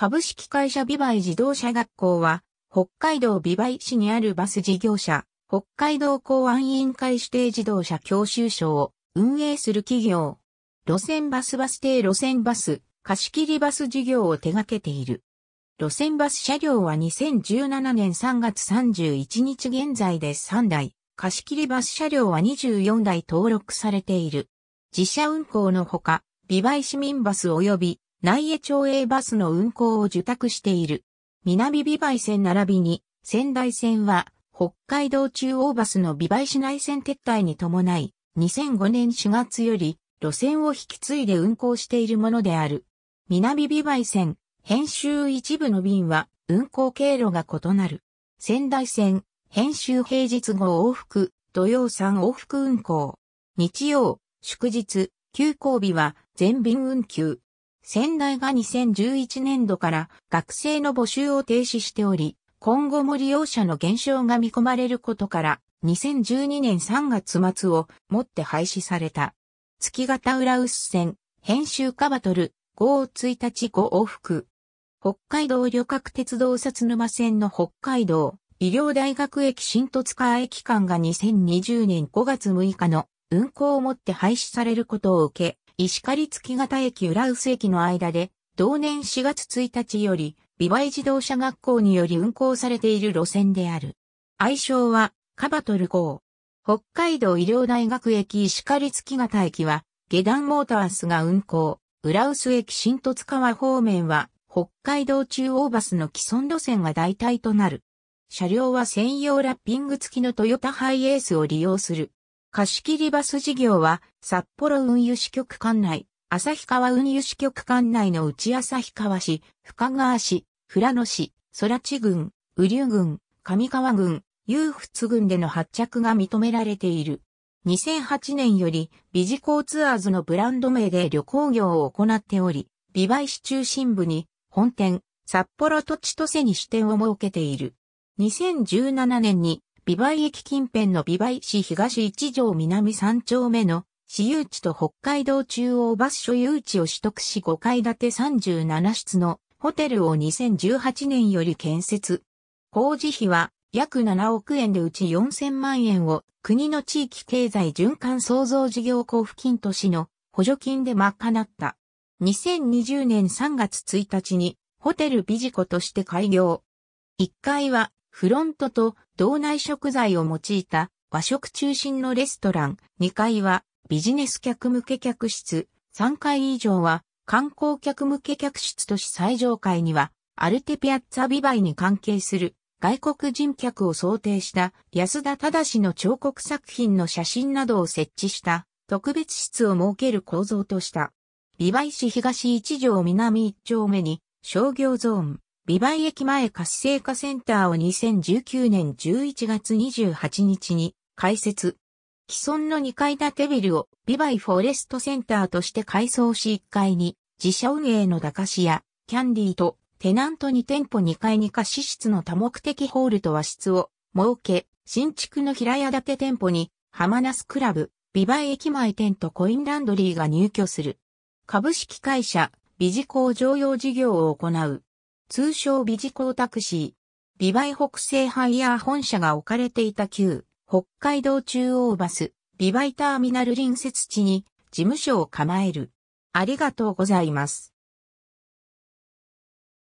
株式会社ビバイ自動車学校は、北海道ビバイ市にあるバス事業者、北海道公安委員会指定自動車教習所を運営する企業。路線バスバス停路線バス、貸切バス事業を手掛けている。路線バス車両は2017年3月31日現在で3台、貸切バス車両は24台登録されている。自社運行のほか、ビバイ市民バス及び内江町営バスの運行を受託している。南美梅線並びに仙台線は北海道中央バスの美梅市内線撤退に伴い2005年4月より路線を引き継いで運行しているものである。南美梅線、編集一部の便は運行経路が異なる。仙台線、編集平日号往復、土曜3往復運行。日曜、祝日、休校日は全便運休。仙台が2011年度から学生の募集を停止しており、今後も利用者の減少が見込まれることから、2012年3月末をもって廃止された。月型裏薄線、編集カバトル、5 1日5往復。北海道旅客鉄道札沼線の北海道医療大学駅新戸塚駅間が2020年5月6日の運行をもって廃止されることを受け、石狩月形駅浦臼駅の間で、同年4月1日より、美和自動車学校により運行されている路線である。愛称は、カバトル号。北海道医療大学駅石狩月形駅は、下段モータースが運行、浦臼駅新十津川方面は、北海道中央バスの既存路線が代替となる。車両は専用ラッピング付きのトヨタハイエースを利用する。貸切バス事業は、札幌運輸支局管内、旭川運輸支局管内の内旭川市、深川市、富良野市、空知郡、雨竜郡、上川郡、遊仏郡での発着が認められている。2008年より、ビジコーツアーズのブランド名で旅行業を行っており、美イ市中心部に、本店、札幌土地とせに支店を設けている。2017年に美梅駅近辺の美梅市東一条南三丁目の私有地と北海道中央バス所有地を取得し5階建て37室のホテルを2018年より建設。工事費は約7億円でうち4000万円を国の地域経済循環創造事業交付金と市の補助金で賄った。2020年3月1日にホテルビジコとして開業。1階はフロントと道内食材を用いた和食中心のレストラン、2階はビジネス客向け客室、3階以上は観光客向け客室とし最上階にはアルテピアッツァビバイに関係する外国人客を想定した安田忠の彫刻作品の写真などを設置した特別室を設ける構造とした。ビバイ市東1条南1丁目に商業ゾーン、美イ駅前活性化センターを2019年11月28日に開設。既存の2階建てビルをビバイフォレストセンターとして改装し1階に自社運営の駄菓子屋、キャンディーとテナント2店舗2階に貸し室の多目的ホールと和室を設け、新築の平屋建て店舗にハマナスクラブ、ビバイ駅前店とコインランドリーが入居する。株式会社、ビジ工常用事業を行う。通称ビジコータクシー。ビバイ北西ハイヤー本社が置かれていた旧、北海道中央バス、ビバイターミナル隣接地に事務所を構える。ありがとうございます。